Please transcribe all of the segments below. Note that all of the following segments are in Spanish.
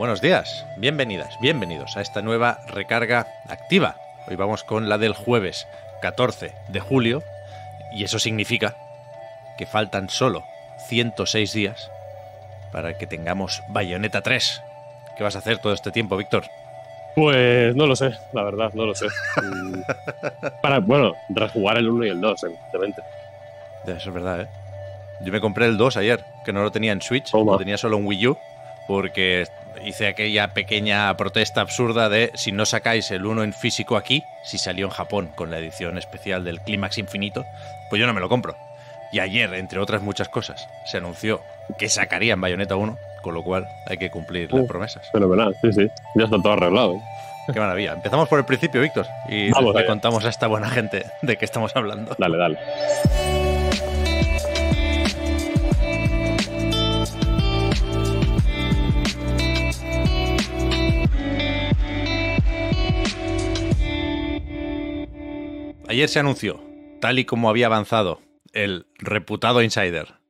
Buenos días, bienvenidas, bienvenidos a esta nueva recarga activa. Hoy vamos con la del jueves 14 de julio y eso significa que faltan solo 106 días para que tengamos Bayonetta 3. ¿Qué vas a hacer todo este tiempo, Víctor? Pues no lo sé, la verdad, no lo sé. para, bueno, rejugar el 1 y el 2, evidentemente. Eso es verdad, ¿eh? Yo me compré el 2 ayer, que no lo tenía en Switch, lo tenía solo en Wii U, porque hice aquella pequeña protesta absurda de si no sacáis el 1 en físico aquí, si salió en Japón con la edición especial del Clímax Infinito, pues yo no me lo compro. Y ayer, entre otras muchas cosas, se anunció que sacarían Bayonetta 1, con lo cual hay que cumplir las promesas. Fenomenal, sí, sí. Ya está todo arreglado. ¿eh? Qué maravilla. Empezamos por el principio, Víctor, y le contamos a esta buena gente de qué estamos hablando. Dale, dale. Ayer se anunció, tal y como había avanzado el reputado insider,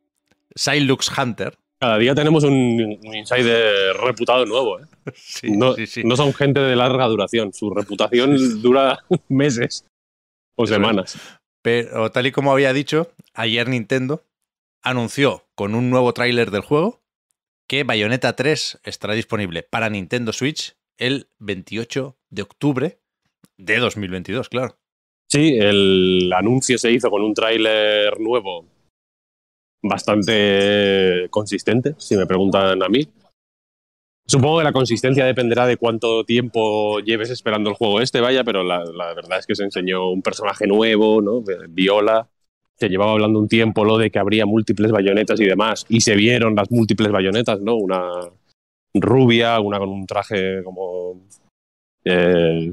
Silux Hunter. Cada día tenemos un, insider reputado nuevo. ¿eh? no, son gente de larga duración, su reputación dura meses o semanas. Pero tal y como había dicho, ayer Nintendo anunció con un nuevo tráiler del juego que Bayonetta 3 estará disponible para Nintendo Switch el 28 de octubre de 2022, claro. Sí, el anuncio se hizo con un tráiler nuevo bastante consistente, si me preguntan a mí. Supongo que la consistencia dependerá de cuánto tiempo lleves esperando el juego este, vaya, pero la, verdad es que se enseñó un personaje nuevo, ¿no? Viola, se llevaba hablando un tiempo lo de que habría múltiples bayonetas y demás, y se vieron las múltiples bayonetas, ¿no? Una rubia, una con un traje como eh,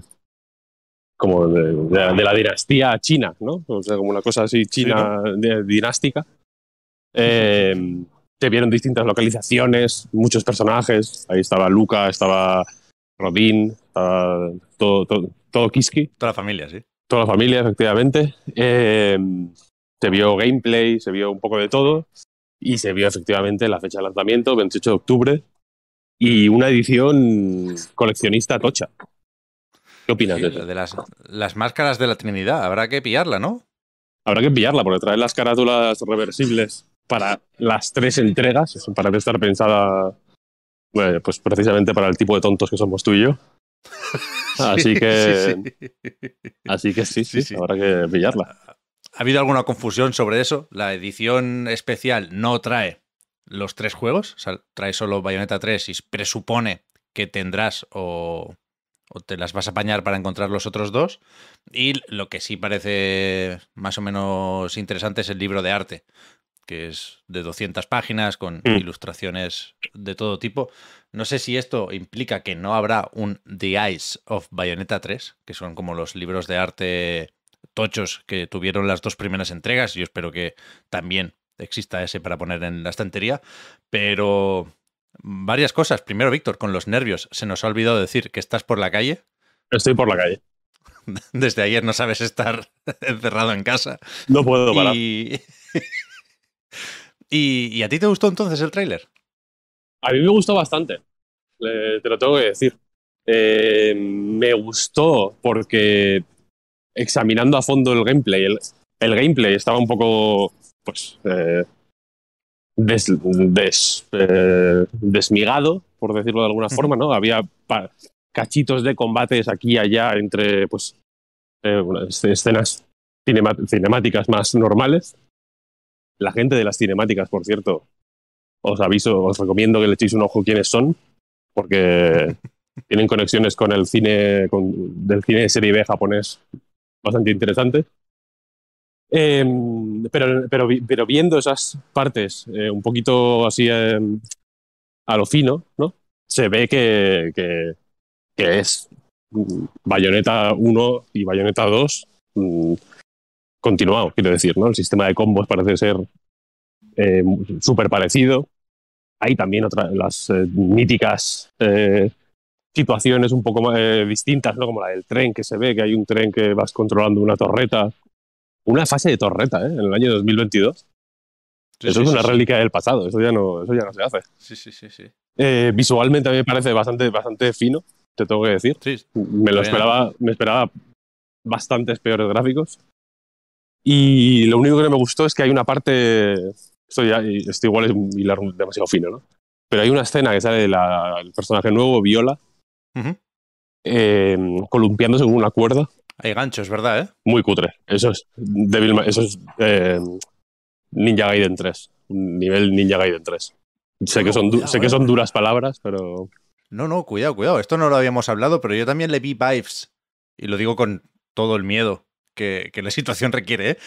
como de, la dinastía china, ¿no? O sea, como una cosa así china dinástica. Eh, se vieron distintas localizaciones, muchos personajes. Ahí estaba Luca, estaba Rodín, estaba todo, todo, Kiski. Toda la familia, sí. Toda la familia, efectivamente. Eh, se vio gameplay, se vio un poco de todo. Y se vio efectivamente la fecha de lanzamiento, 28 de octubre. Y una edición coleccionista tocha. ¿Qué opinas de las, máscaras de la Trinidad, habrá que pillarla, ¿no? Habrá que pillarla, porque trae las carátulas reversibles para las tres entregas, para parece estar pensada pues precisamente para el tipo de tontos que somos tú y yo. así que. Sí, sí. Así que sí, sí, habrá que pillarla. ¿Ha habido alguna confusión sobre eso? ¿La edición especial no trae los tres juegos? trae solo Bayonetta 3 y presupone que tendrás o o te las vas a apañar para encontrar los otros dos. Y lo que sí parece más o menos interesante es el libro de arte, que es de 200 páginas con mm. ilustraciones de todo tipo. No sé si esto implica que no habrá un The Eyes of Bayonetta 3, que son como los libros de arte tochos que tuvieron las dos primeras entregas. Yo espero que también exista ese para poner en la estantería, pero Varias cosas. Primero, Víctor, con los nervios, se nos ha olvidado decir que estás por la calle. Estoy por la calle. Desde ayer no sabes estar encerrado en casa. No puedo parar. Y... a ti te gustó entonces el tráiler? A mí me gustó bastante, te lo tengo que decir. Eh, me gustó porque examinando a fondo el gameplay, el, gameplay estaba un poco, pues, eh, eh, desmigado, por decirlo de alguna forma, ¿no? Había cachitos de combates aquí y allá entre pues eh, escenas cinemáticas más normales. La gente de las cinemáticas, por cierto, os aviso, os recomiendo que le echéis un ojo quiénes son, porque tienen conexiones con el cine con, del cine de serie B japonés bastante interesante. Em, pero, pero, viendo esas partes eh, un poquito así em, a lo fino, ¿no? Se ve que, es mm, bayoneta 1 y bayoneta 2 mm, continuado, quiero decir, ¿no? El sistema de combos parece ser eh, súper parecido. Hay también las eh, míticas situaciones un poco más, distintas, ¿no? Como la del tren, que se ve que hay un tren que vas controlando una torreta una fase de torreta ¿eh? en el año 2022. eso es una reliquia del pasado, eso ya, no, eso ya no se hace. Sí, eh, visualmente a mí me parece bastante, bastante fino, te tengo que decir. me lo esperaba, me esperaba bastantes peores gráficos. Y lo único que no me gustó es que hay una parte. Esto, ya, igual es demasiado fino, ¿no? Pero hay una escena que sale la, el personaje nuevo, Viola, uh eh, según columpiándose con una cuerda hay ganchos, ¿verdad? Eh? Muy cutre. Eso es, eso es eh, Ninja Gaiden 3. Nivel Ninja Gaiden 3. Sé, que, son, sé que son duras palabras, pero. No, no, cuidado, cuidado. Esto no lo habíamos hablado, pero yo también le vi vibes. Y lo digo con todo el miedo que, la situación requiere. ¿eh?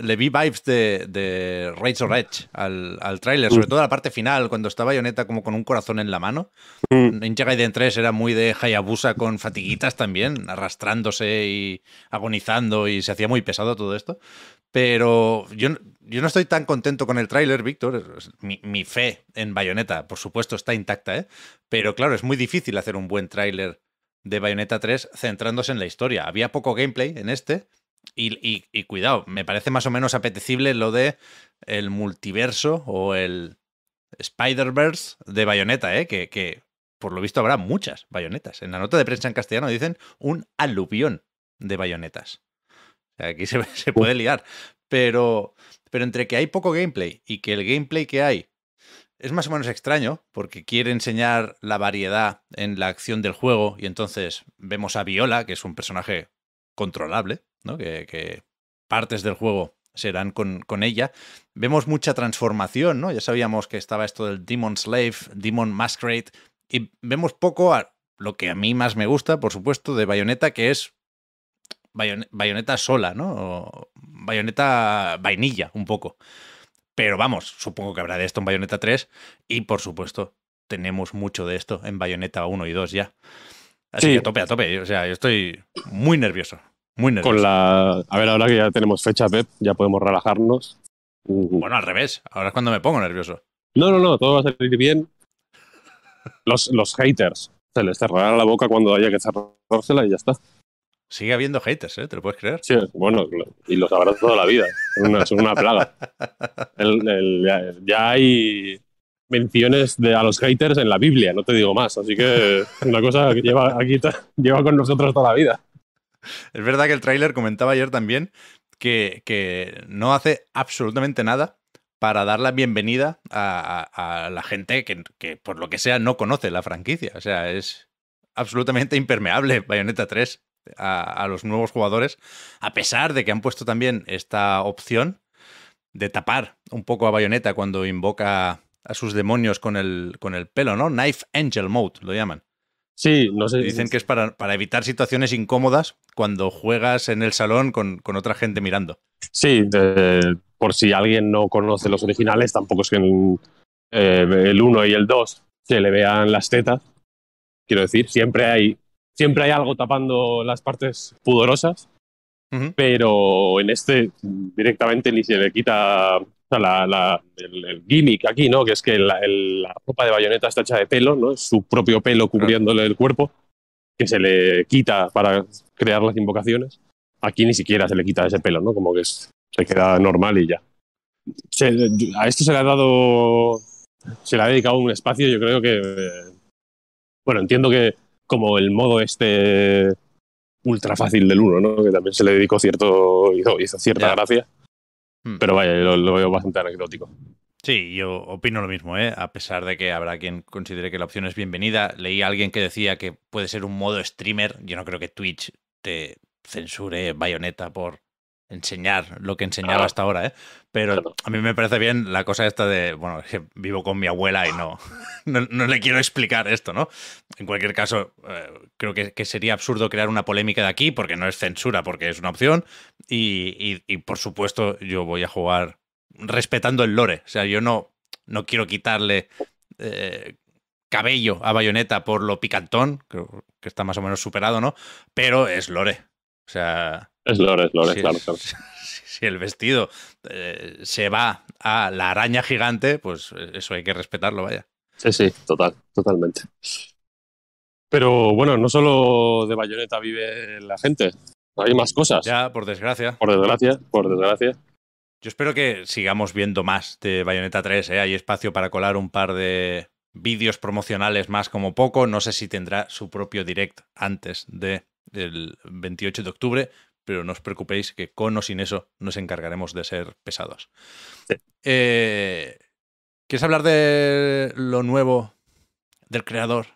Le vi vibes de, de Rage or Edge al, al tráiler, sobre mm. todo la parte final, cuando estaba Bayonetta como con un corazón en la mano. Mm. En Gaiden 3 era muy de Hayabusa con fatiguitas también, arrastrándose y agonizando y se hacía muy pesado todo esto. Pero yo, yo no estoy tan contento con el tráiler, Víctor. Mi, fe en Bayonetta, por supuesto, está intacta, ¿eh? Pero claro, es muy difícil hacer un buen tráiler de Bayonetta 3 centrándose en la historia. Había poco gameplay en este, y, cuidado, me parece más o menos apetecible lo de el multiverso o el Spider-Verse de bayoneta, ¿eh? que, por lo visto habrá muchas bayonetas. En la nota de prensa en castellano dicen un aluvión de bayonetas. aquí se, puede liar. Pero, pero entre que hay poco gameplay y que el gameplay que hay es más o menos extraño, porque quiere enseñar la variedad en la acción del juego y entonces vemos a Viola, que es un personaje controlable, que, partes del juego serán con, con, ella. Vemos mucha transformación, ¿no? Ya sabíamos que estaba esto del Demon Slave, Demon Masquerade, y vemos poco a lo que a mí más me gusta, por supuesto, de Bayonetta, que es Bayonetta sola, ¿no? Bayonetta vainilla, un poco. Pero vamos, supongo que habrá de esto en Bayonetta 3, y por supuesto, tenemos mucho de esto en Bayonetta 1 y 2 ya. Así que a tope, a tope. O sea, yo estoy muy nervioso. Muy nervioso. Con la... A ver, ahora que ya tenemos fecha, Pep, ya podemos relajarnos. Bueno, al revés. Ahora es cuando me pongo nervioso. No, no, no, todo va a salir bien. Los, los haters. Se les cerrará la boca cuando haya que cerrársela y ya está. Sigue habiendo haters, ¿eh? ¿Te lo puedes creer? Sí, bueno, y los habrá toda la vida. Es una, plaga. ya, hay menciones de, a los haters en la Biblia, no te digo más. Así que una cosa que lleva, aquí lleva con nosotros toda la vida. Es verdad que el tráiler comentaba ayer también que, no hace absolutamente nada para dar la bienvenida a, la gente que, por lo que sea, no conoce la franquicia. O sea, es absolutamente impermeable Bayonetta 3 a, los nuevos jugadores, a pesar de que han puesto también esta opción de tapar un poco a Bayonetta cuando invoca a sus demonios con el, con el pelo, ¿no? Knife Angel Mode lo llaman. Sí, no sé. Dicen que es para, evitar situaciones incómodas cuando juegas en el salón con, otra gente mirando. Sí, por si alguien no conoce los originales, tampoco es que en el 1 eh, y el 2 se le vean las tetas. Quiero decir, siempre hay, siempre hay algo tapando las partes pudorosas, pero en este directamente ni se le quita sea, el, gimmick aquí, ¿no? Que es que la, ropa de bayoneta está hecha de pelo, ¿no? Es su propio pelo cubriéndole el cuerpo, que se le quita para crear las invocaciones. Aquí ni siquiera se le quita ese pelo, ¿no? Como que se queda normal y ya. a esto se le ha dado. Se le ha dedicado un espacio, yo creo que. Eh, bueno, entiendo que como el modo este ultra fácil del uno ¿no? Que también se le dedicó cierto. cierta gracia Mm. Pero vaya, lo, veo bastante anecdótico. Sí, yo opino lo mismo, ¿eh? a pesar de que habrá quien considere que la opción es bienvenida. Leí a alguien que decía que puede ser un modo streamer. Yo no creo que Twitch te censure bayoneta por enseñar lo que enseñaba hasta ahora, ¿eh? Pero a mí me parece bien la cosa esta de, bueno, que vivo con mi abuela y no, no, le quiero explicar esto, ¿no? En cualquier caso, eh, creo que, sería absurdo crear una polémica de aquí porque no es censura, porque es una opción y, por supuesto yo voy a jugar respetando el lore, o sea, yo no, no quiero quitarle... Eh, cabello a bayoneta por lo picantón, que, que está más o menos superado, ¿no? Pero es lore. O sea, es lore, es lore, claro, Si el vestido eh, se va a la araña gigante, pues eh, eso hay que respetarlo, vaya. Sí, sí, total, totalmente. Pero bueno, no solo de Bayonetta vive la gente. Hay más cosas. Ya, por desgracia. Por desgracia, por desgracia. Yo espero que sigamos viendo más de Bayonetta 3. Eh. Hay espacio para colar un par de vídeos promocionales más como poco. No sé si tendrá su propio direct antes del 28 de octubre, pero no os preocupéis que con o sin eso nos encargaremos de ser pesados. Eh, ¿Quieres hablar de lo nuevo del creador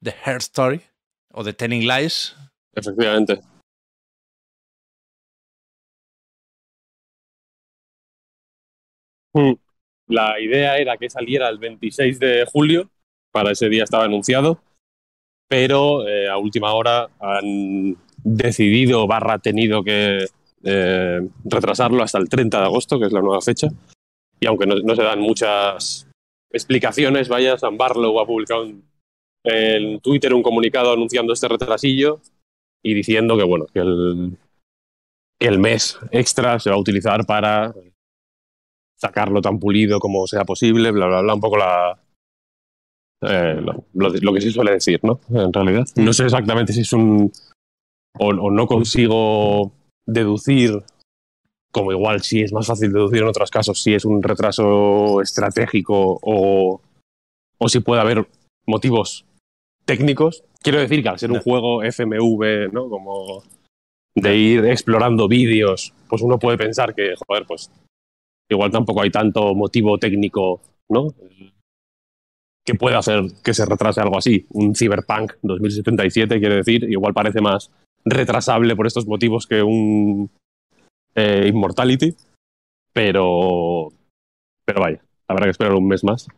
de Her Story o de Telling Lies? Efectivamente. Hmm. La idea era que saliera el 26 de julio, para ese día estaba anunciado, pero eh, a última hora han decidido barra tenido que eh, retrasarlo hasta el 30 de agosto, que es la nueva fecha. Y aunque no, se dan muchas explicaciones, vaya, San Barlow ha publicado en, Twitter un comunicado anunciando este retrasillo y diciendo que, bueno, que el, el mes extra se va a utilizar para sacarlo tan pulido como sea posible, bla, bla, bla, un poco la... Eh, lo, que se suele decir, ¿no? En realidad. No sé exactamente si es un o, no consigo deducir, como igual si es más fácil deducir en otros casos, si es un retraso estratégico o, o si puede haber motivos técnicos. Quiero decir que al ser un juego FMV, ¿no? Como de ir explorando vídeos, pues uno puede pensar que, joder, pues igual tampoco hay tanto motivo técnico, ¿no? Que pueda hacer que se retrase algo así. Un Cyberpunk 2077, quiero decir, igual parece más retrasable por estos motivos que un eh, Immortality, pero, pero vaya, habrá que esperar un mes más.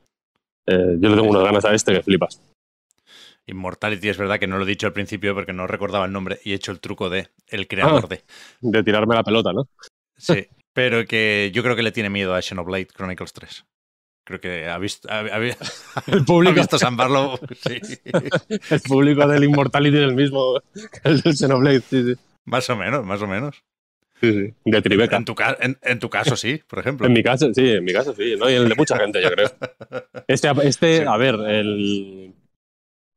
Eh, yo le tengo unas ganas a este que flipas. Immortality, es verdad que no lo he dicho al principio porque no recordaba el nombre y he hecho el truco de el creador ah, de. De tirarme la pelota, ¿no? Sí, pero que yo creo que le tiene miedo a Xenoblade Chronicles 3. Creo que ha visto, el público. ¿Ha visto San Sí. el público del Immortality es el mismo el del Xenoblade, sí, sí. Más o menos, más o menos. Sí, sí. De Tribeca. En tu, caso sí, por ejemplo. en mi caso sí, en mi caso sí. Y en el de mucha gente, yo creo. Este, este a ver, el,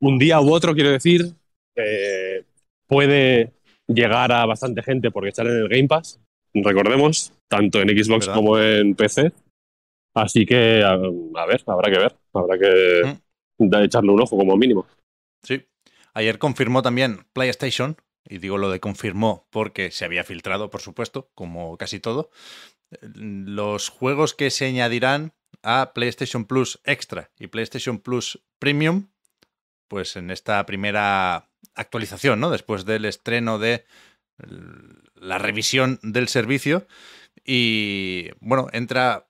un día u otro, quiero decir, eh, puede llegar a bastante gente porque está en el Game Pass, recordemos, tanto en Xbox como en PC. Así que, a, ver, habrá que ver, habrá que mm. echarle un ojo como mínimo. Sí. Ayer confirmó también PlayStation, y digo lo de confirmó porque se había filtrado, por supuesto, como casi todo, los juegos que se añadirán a PlayStation Plus Extra y PlayStation Plus Premium, pues en esta primera actualización, ¿no? Después del estreno de la revisión del servicio. Y bueno, entra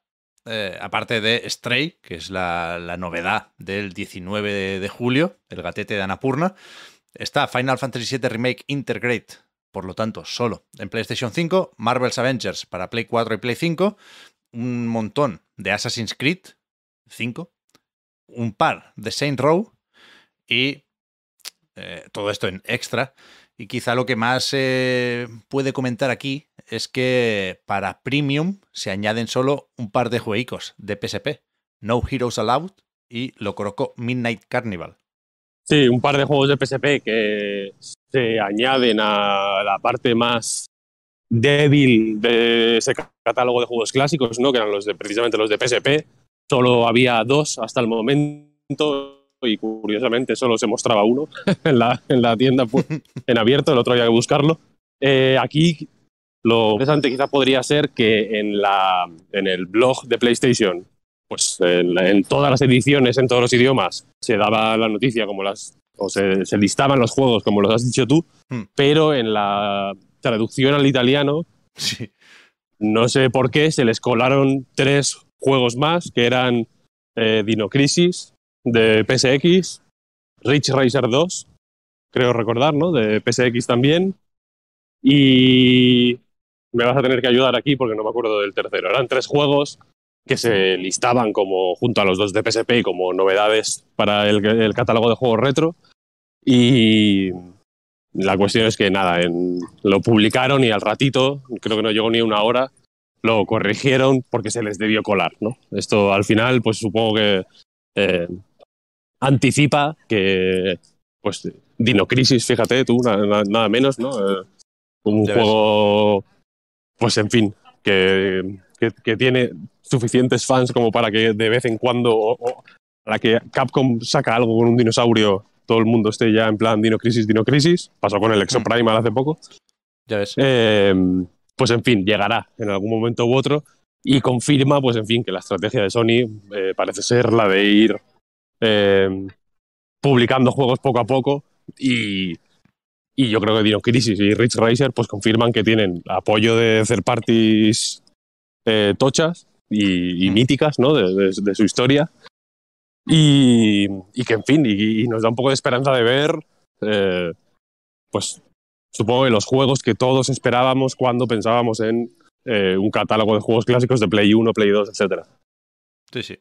eh, aparte de Stray, que es la, novedad del 19 de, julio, el gatete de Anapurna, está Final Fantasy VII Remake Integrate, por lo tanto, solo en PlayStation 5, Marvel's Avengers para Play 4 y Play 5, un montón de Assassin's Creed 5, un par de Saint Row y eh, todo esto en extra y quizá lo que más eh, puede comentar aquí es que para Premium se añaden solo un par de juegos de PSP, No Heroes Allowed y lo colocó Midnight Carnival. Sí, un par de juegos de PSP que se añaden a la parte más débil de ese catálogo de juegos clásicos, ¿no? Que eran los de precisamente los de PSP. Solo había dos hasta el momento y curiosamente solo se mostraba uno en la, en la tienda en abierto, el otro había que buscarlo. Eh, aquí lo interesante quizá podría ser que en, la, en el blog de PlayStation, pues en, todas las ediciones, en todos los idiomas, se daba la noticia como las, o se, listaban los juegos como los has dicho tú, hmm. pero en la traducción al italiano, no sé por qué, se les colaron tres juegos más que eran eh, Dinocrisis de PSX, Rich Racer 2, creo recordar, ¿no? de PSX también. Y me vas a tener que ayudar aquí porque no me acuerdo del tercero. Eran tres juegos que se listaban como junto a los dos de PSP y como novedades para el, catálogo de juegos retro. Y la cuestión es que nada, lo publicaron y al ratito, creo que no llegó ni una hora, lo corrigieron porque se les debió colar, ¿no? Esto al final, pues supongo que eh, anticipa que, pues, Dinocrisis, fíjate tú, nada menos, ¿no? Eh, un juego, pues, en fin, que, tiene suficientes fans como para que de vez en cuando, para que Capcom saca algo con un dinosaurio, todo el mundo esté ya en plan Dino Dino Crisis. Pasó con el X-Primal mm. hace poco. Ya ves. Em, pues en fin, llegará en algún momento u otro y confirma, pues en fin, que la estrategia de Sony eh, parece ser la de ir eh, publicando juegos poco a poco y, y yo creo que Dino Crisis y Rich Racer pues confirman que tienen apoyo de third parties eh, tochas y, mm. míticas ¿no? de, su historia y, que en fin, y, nos da un poco de esperanza de ver eh, pues supongo los juegos que todos esperábamos cuando pensábamos en un catálogo de juegos clásicos de Play 1, Play 2, etc. Sí, sí.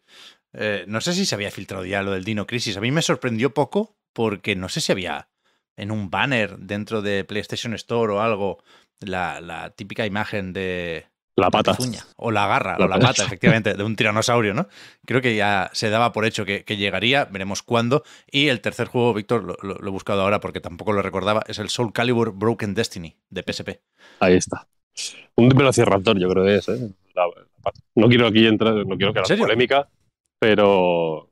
Eh, no sé si se había filtrado ya lo del Dino Crisis. A mí me sorprendió poco porque no sé si había en un banner dentro de PlayStation Store o algo la, típica imagen de... La pata. o la garra, o la pata, efectivamente, de un tiranosaurio, ¿no? Creo que ya se daba por hecho que, llegaría, veremos cuándo. Y el tercer juego, Víctor, lo, he buscado ahora porque tampoco lo recordaba, es el Soul Calibur Broken Destiny de PSP. Ahí está. Un velociraptor, yo creo que es, ¿eh? no quiero aquí entrar, no quiero que la polémica, pero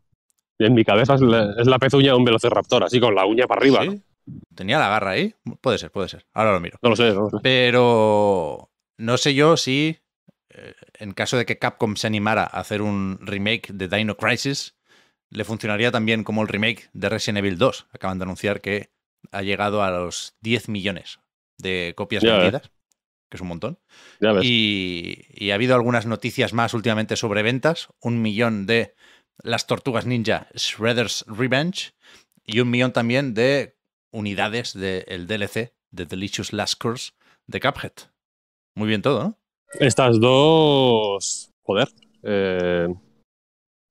en mi cabeza es la, pezuña de un velociraptor, así con la uña para arriba. Tenía la garra ahí. Puede ser, puede ser. Ahora lo miro. No lo sé, Pero no sé yo si, eh, en caso de que Capcom se animara a hacer un remake de Dino Crisis, le funcionaría también como el remake de Resident Evil 2. Acaban de anunciar que ha llegado a los 10 millones de copias vendidas que es un montón. Y, ha habido algunas noticias más últimamente sobre ventas. Un millón de las tortugas ninja Shredder's Revenge y un millón también de unidades del DLC de Delicious Last Course de Cuphead. Muy bien todo, ¿no? Estas dos, joder, eh,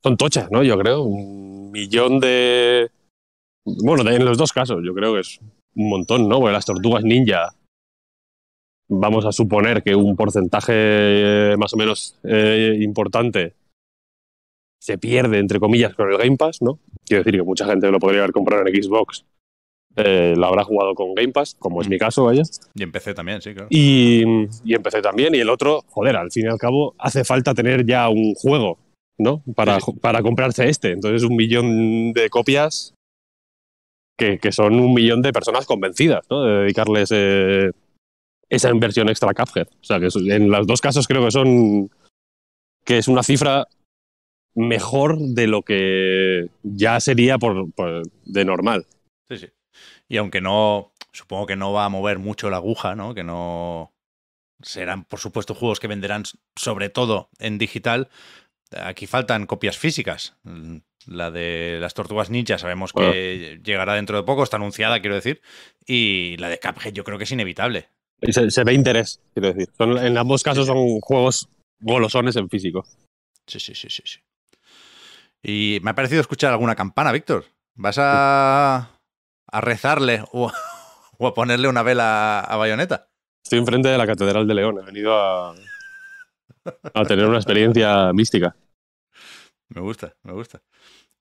son tochas, ¿no? Yo creo. Un millón de... Bueno, en los dos casos, yo creo que es un montón, ¿no? las tortugas ninja vamos a suponer que un porcentaje eh, más o menos eh, importante se pierde, entre comillas, con el Game Pass, ¿no? Quiero decir que mucha gente lo podría haber comprado en Xbox, eh, lo habrá jugado con Game Pass, como es mi mm. caso, vaya. Y empecé también, sí, claro. Y, empecé también, y el otro, joder, al fin y al cabo, hace falta tener ya un juego, ¿no? Para, para comprarse este. Entonces, un millón de copias que, son un millón de personas convencidas, ¿no? De dedicarles esa inversión extra Cuphead. O sea, que en los dos casos creo que son. que es una cifra mejor de lo que ya sería por, de normal. Sí, sí. Y aunque no. supongo que no va a mover mucho la aguja, ¿no? Que no. serán, por supuesto, juegos que venderán sobre todo en digital. Aquí faltan copias físicas. La de las tortugas ninja sabemos que llegará dentro de poco, está anunciada, quiero decir. Y la de Cuphead yo creo que es inevitable se, ve interés, quiero decir. en ambos casos son juegos golosones en físico. Sí, sí, sí, sí, sí. Y me ha parecido escuchar alguna campana, Víctor. ¿Vas a, rezarle o, a ponerle una vela a bayoneta Estoy enfrente de la Catedral de León. He venido a, a tener una experiencia mística. Me gusta, me gusta.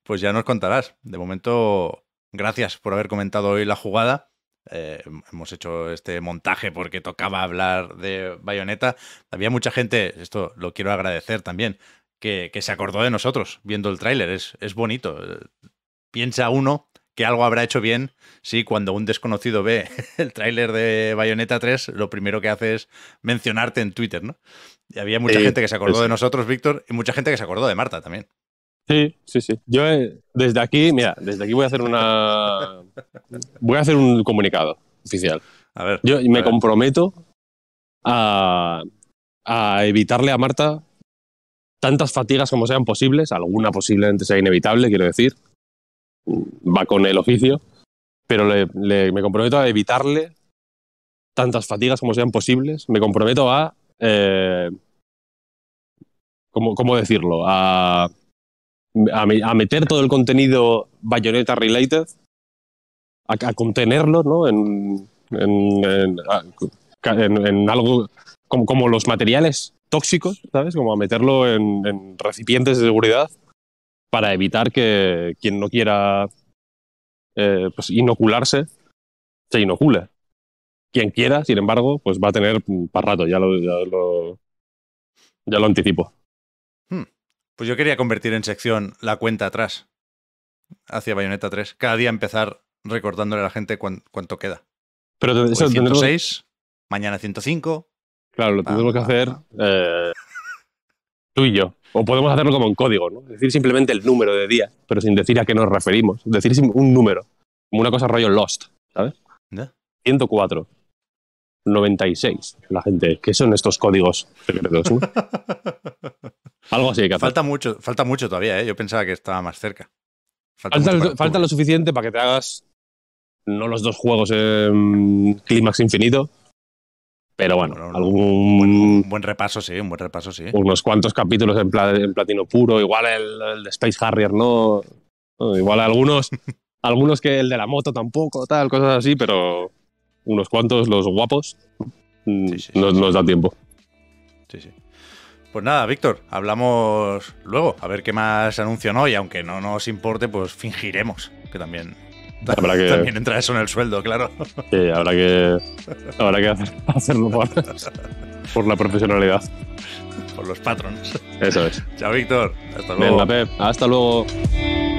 Pues ya nos contarás. De momento, gracias por haber comentado hoy la jugada. Eh, hemos hecho este montaje porque tocaba hablar de Bayonetta. Había mucha gente, esto lo quiero agradecer también, que, se acordó de nosotros viendo el tráiler. Es, bonito. Eh, piensa uno que algo habrá hecho bien si cuando un desconocido ve el tráiler de Bayonetta 3, lo primero que hace es mencionarte en Twitter, ¿no? Y había mucha gente que se acordó de nosotros, Víctor, y mucha gente que se acordó de Marta también. Sí, sí, sí. Yo eh, desde aquí, mira, desde aquí voy a hacer una. Voy a hacer un comunicado oficial. A ver. Yo me comprometo a, evitarle a Marta tantas fatigas como sean posibles. Alguna posiblemente sea inevitable, quiero decir. Va con el oficio. Pero me comprometo a evitarle tantas fatigas como sean posibles. Me comprometo a. Eh, ¿cómo, ¿Cómo decirlo? A a, meter todo el contenido Bayonetta related, a, contenerlo, ¿no? En, en, en, algo como, como, los materiales tóxicos, ¿sabes? Como a meterlo en recipientes de seguridad para evitar que quien no quiera eh, pues, inocularse se inocule. Quien quiera, sin embargo, pues va a tener mm, para rato, ya lo, ya lo, anticipo. Hmm. Pues yo quería convertir en sección la cuenta atrás hacia Bayonetta 3. Cada día empezar recordándole a la gente cuánto queda. Pero eso, 106, pues mañana 105. Claro, lo ah, tenemos que hacer eh, tú y yo. O podemos hacerlo como en código, ¿no? Decir simplemente el número de día, pero sin decir a qué nos referimos. Decir un número. Como una cosa rollo Lost, ¿sabes? 104. 96. La gente, ¿qué son estos códigos Algo así. Que falta, mucho, falta mucho todavía, ¿eh? Yo pensaba que estaba más cerca. Falta, lo suficiente para que te hagas no los dos juegos en clímax infinito. Pero bueno, algún. buen, repaso, sí, un buen repaso, sí. Unos cuantos capítulos en, platino puro, igual el, el, de Space Harrier, ¿no? Igual algunos. algunos que el de la moto tampoco, tal, cosas así, pero unos cuantos los guapos mm, no nos, nos da tiempo. Sí, sí. Pues nada, Víctor, hablamos luego, a ver qué más no, hoy, aunque no nos importe, pues fingiremos, que también, también entra eso en el sueldo, claro. Sí, habrá que, hacerlo por, por, la profesionalidad. Por los patrons. Eso es. Chao, Víctor. Hasta luego. Hasta luego.